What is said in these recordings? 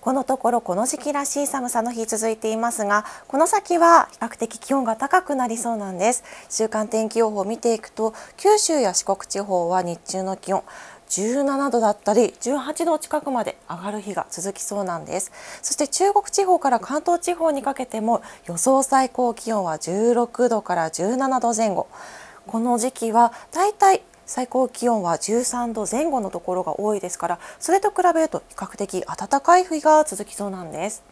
このところこの時期らしい寒さの日続いていますがこの先は比較的気温が高くなりそうなんです週間天気予報を見ていくと九州や四国地方は日中の気温17度だったり18度近くまで上がる日が続きそうなんですそして中国地方から関東地方にかけても予想最高気温は16度から17度前後この時期はだいたい最高気温は13度前後のところが多いですからそれと比べると比較的暖かい日が続きそうなんです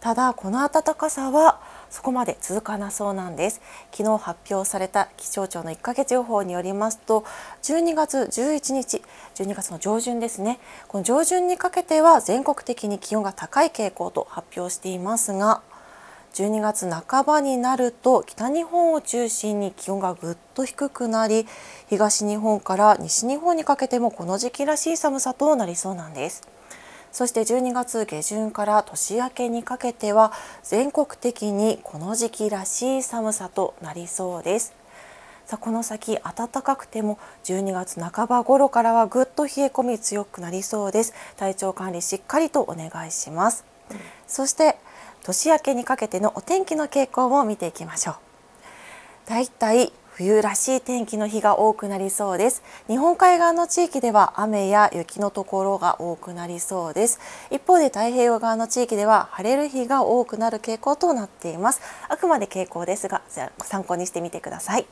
ただこの暖かさはそこまで続かなそうなんです昨日発表された気象庁の1ヶ月予報によりますと12月11日12月の上旬ですねこの上旬にかけては全国的に気温が高い傾向と発表していますが12月半ばになると北日本を中心に気温がぐっと低くなり東日本から西日本にかけてもこの時期らしい寒さとなりそうなんですそして12月下旬から年明けにかけては全国的にこの時期らしい寒さとなりそうですさあこの先暖かくても12月半ば頃からはぐっと冷え込み強くなりそうです体調管理しっかりとお願いします、そして年明けにかけてのお天気の傾向を見ていきましょうだいたい冬らしい天気の日が多くなりそうです日本海側の地域では雨や雪のところが多くなりそうです一方で太平洋側の地域では晴れる日が多くなる傾向となっていますあくまで傾向ですが参考にしてみてください